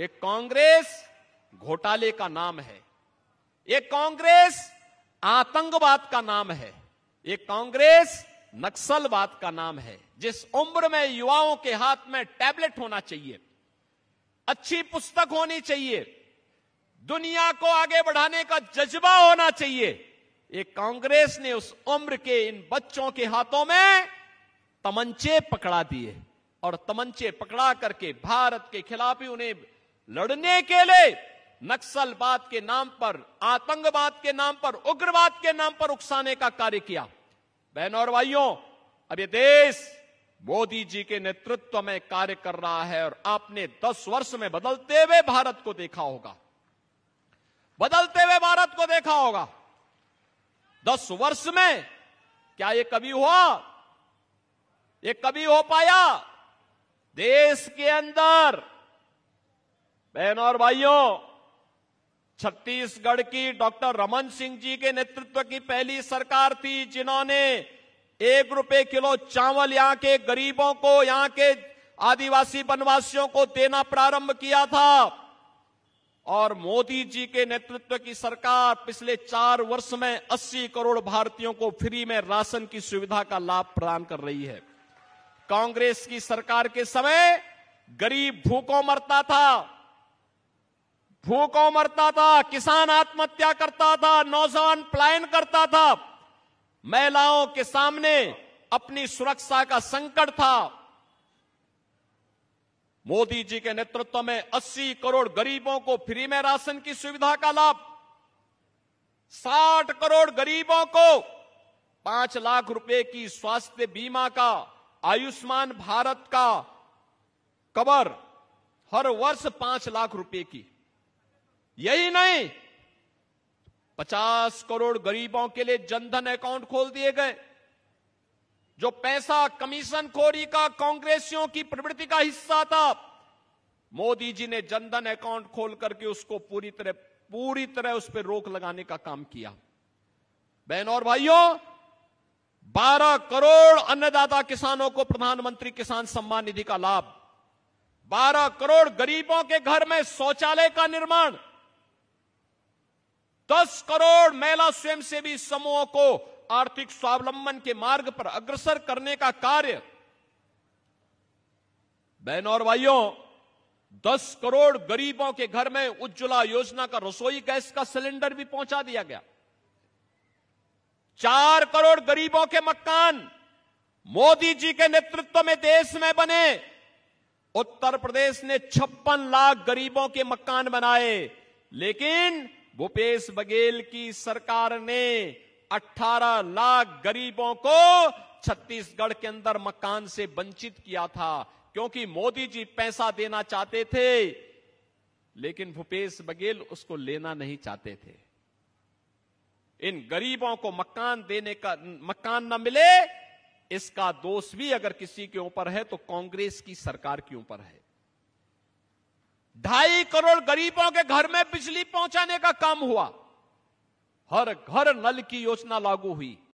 एक कांग्रेस घोटाले का नाम है एक कांग्रेस आतंकवाद का नाम है एक कांग्रेस नक्सलवाद का नाम है जिस उम्र में युवाओं के हाथ में टैबलेट होना चाहिए अच्छी पुस्तक होनी चाहिए दुनिया को आगे बढ़ाने का जज्बा होना चाहिए एक कांग्रेस ने उस उम्र के इन बच्चों के हाथों में तमंचे पकड़ा दिए और तमंचे पकड़ा करके भारत के खिलाफ ही उन्हें लड़ने के लिए नक्सलवाद के नाम पर आतंकवाद के नाम पर उग्रवाद के नाम पर उकसाने का कार्य किया बहनों और भाइयों अब ये देश मोदी जी के नेतृत्व में कार्य कर रहा है और आपने 10 वर्ष में बदलते हुए भारत को देखा होगा बदलते हुए भारत को देखा होगा 10 वर्ष में क्या ये कभी हुआ ये कभी हो पाया देश के अंदर बहनों और भाइयों छत्तीसगढ़ की डॉक्टर रमन सिंह जी के नेतृत्व की पहली सरकार थी जिन्होंने एक रुपए किलो चावल यहाँ के गरीबों को यहाँ के आदिवासी वनवासियों को देना प्रारंभ किया था और मोदी जी के नेतृत्व की सरकार पिछले चार वर्ष में 80 करोड़ भारतीयों को फ्री में राशन की सुविधा का लाभ प्रदान कर रही है कांग्रेस की सरकार के समय गरीब भूखों मरता था भूखों मरता था किसान आत्महत्या करता था नौजवान प्लायन करता था महिलाओं के सामने अपनी सुरक्षा का संकट था मोदी जी के नेतृत्व में 80 करोड़ गरीबों को फ्री में राशन की सुविधा का लाभ 60 करोड़ गरीबों को 5 लाख रुपए की स्वास्थ्य बीमा का आयुष्मान भारत का कवर हर वर्ष 5 लाख रुपए की यही नहीं पचास करोड़ गरीबों के लिए जनधन अकाउंट खोल दिए गए जो पैसा कमीशन खोरी का कांग्रेसियों की प्रवृत्ति का हिस्सा था मोदी जी ने जनधन अकाउंट खोल करके उसको पूरी तरह पूरी तरह उस पर रोक लगाने का काम किया बहन और भाइयों 12 करोड़ अन्नदाता किसानों को प्रधानमंत्री किसान सम्मान निधि का लाभ 12 करोड़ गरीबों के घर में शौचालय का निर्माण दस करोड़ महिला स्वयंसेवी समूहों को आर्थिक स्वावलंबन के मार्ग पर अग्रसर करने का कार्य बहनों और भाइयों दस करोड़ गरीबों के घर में उज्ज्वला योजना का रसोई गैस का सिलेंडर भी पहुंचा दिया गया चार करोड़ गरीबों के मकान मोदी जी के नेतृत्व में देश में बने उत्तर प्रदेश ने छप्पन लाख गरीबों के मकान बनाए लेकिन भूपेश बघेल की सरकार ने 18 लाख गरीबों को छत्तीसगढ़ के अंदर मकान से वंचित किया था क्योंकि मोदी जी पैसा देना चाहते थे लेकिन भूपेश बघेल उसको लेना नहीं चाहते थे इन गरीबों को मकान देने का मकान न मिले इसका दोष भी अगर किसी के ऊपर है तो कांग्रेस की सरकार के ऊपर है ढाई करोड़ गरीबों के घर में बिजली पहुंचाने का काम हुआ हर घर नल की योजना लागू हुई